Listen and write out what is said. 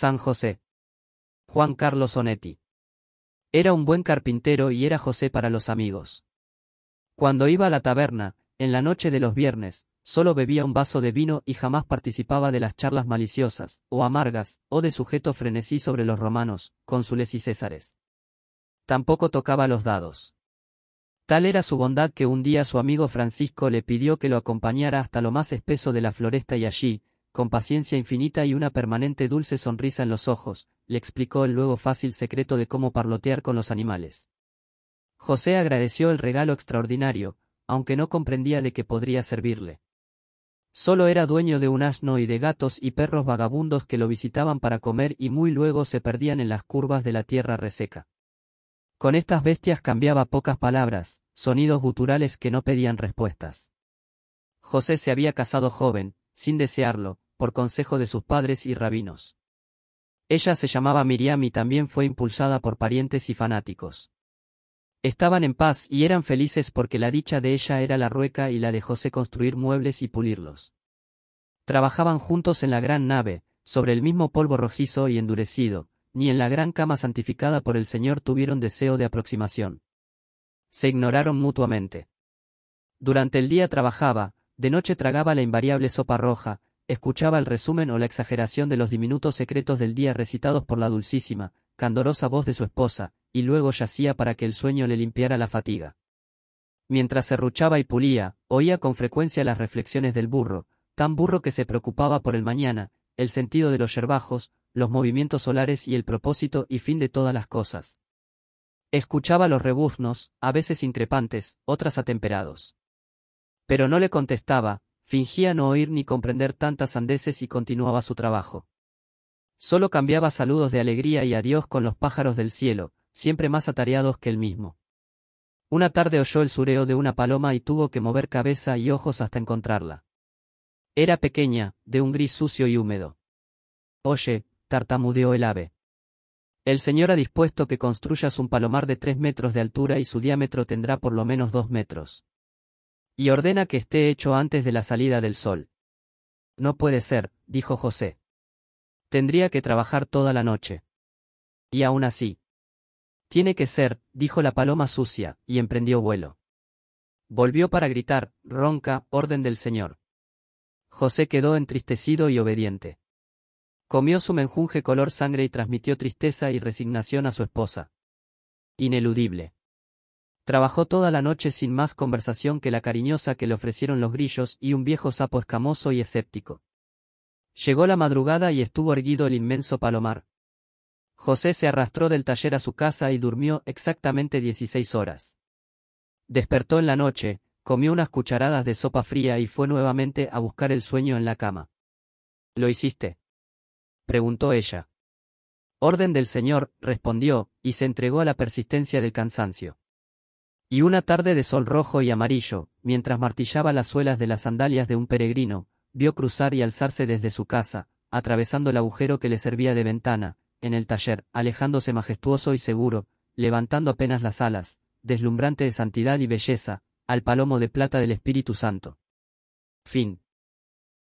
San José. Juan Carlos Onetti. Era un buen carpintero y era José para los amigos. Cuando iba a la taberna, en la noche de los viernes, solo bebía un vaso de vino y jamás participaba de las charlas maliciosas, o amargas, o de sujeto frenesí sobre los romanos, cónsules y césares. Tampoco tocaba los dados. Tal era su bondad que un día su amigo Francisco le pidió que lo acompañara hasta lo más espeso de la floresta y allí, con paciencia infinita y una permanente dulce sonrisa en los ojos, le explicó el luego fácil secreto de cómo parlotear con los animales. José agradeció el regalo extraordinario, aunque no comprendía de qué podría servirle. Solo era dueño de un asno y de gatos y perros vagabundos que lo visitaban para comer y muy luego se perdían en las curvas de la tierra reseca. Con estas bestias cambiaba pocas palabras, sonidos guturales que no pedían respuestas. José se había casado joven, sin desearlo, por consejo de sus padres y rabinos. Ella se llamaba Miriam y también fue impulsada por parientes y fanáticos. Estaban en paz y eran felices porque la dicha de ella era la rueca y la de José construir muebles y pulirlos. Trabajaban juntos en la gran nave, sobre el mismo polvo rojizo y endurecido, ni en la gran cama santificada por el Señor tuvieron deseo de aproximación. Se ignoraron mutuamente. Durante el día trabajaba, de noche tragaba la invariable sopa roja, escuchaba el resumen o la exageración de los diminutos secretos del día recitados por la dulcísima, candorosa voz de su esposa, y luego yacía para que el sueño le limpiara la fatiga. Mientras serruchaba y pulía, oía con frecuencia las reflexiones del burro, tan burro que se preocupaba por el mañana, el sentido de los yerbajos, los movimientos solares y el propósito y fin de todas las cosas. Escuchaba los rebuznos, a veces increpantes, otras atemperados. Pero no le contestaba, fingía no oír ni comprender tantas sandeces y continuaba su trabajo. Solo cambiaba saludos de alegría y adiós con los pájaros del cielo, siempre más atareados que él mismo. Una tarde oyó el sureo de una paloma y tuvo que mover cabeza y ojos hasta encontrarla. Era pequeña, de un gris sucio y húmedo. Oye, tartamudeó el ave. El señor ha dispuesto que construyas un palomar de tres metros de altura y su diámetro tendrá por lo menos dos metros y ordena que esté hecho antes de la salida del sol. No puede ser, dijo José. Tendría que trabajar toda la noche. Y aún así. Tiene que ser, dijo la paloma sucia, y emprendió vuelo. Volvió para gritar, ronca, orden del Señor. José quedó entristecido y obediente. Comió su menjunje color sangre y transmitió tristeza y resignación a su esposa. Ineludible. Trabajó toda la noche sin más conversación que la cariñosa que le ofrecieron los grillos y un viejo sapo escamoso y escéptico. Llegó la madrugada y estuvo erguido el inmenso palomar. José se arrastró del taller a su casa y durmió exactamente 16 horas. Despertó en la noche, comió unas cucharadas de sopa fría y fue nuevamente a buscar el sueño en la cama. ¿Lo hiciste? preguntó ella. Orden del Señor, respondió, y se entregó a la persistencia del cansancio. Y una tarde de sol rojo y amarillo, mientras martillaba las suelas de las sandalias de un peregrino, vio cruzar y alzarse desde su casa, atravesando el agujero que le servía de ventana, en el taller, alejándose majestuoso y seguro, levantando apenas las alas, deslumbrante de santidad y belleza, al palomo de plata del Espíritu Santo. Fin.